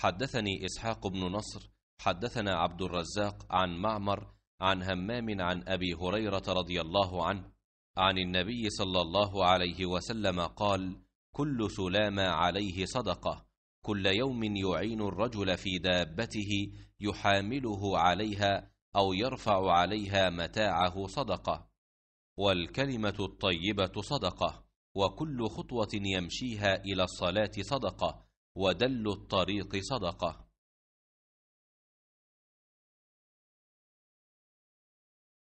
حدثني إسحاق بن نصر حدثنا عبد الرزاق عن معمر عن همام عن أبي هريرة رضي الله عنه عن النبي صلى الله عليه وسلم قال كل سلام عليه صدقة كل يوم يعين الرجل في دابته يحامله عليها أو يرفع عليها متاعه صدقة والكلمة الطيبة صدقة وكل خطوة يمشيها إلى الصلاة صدقة ودل الطريق صدقه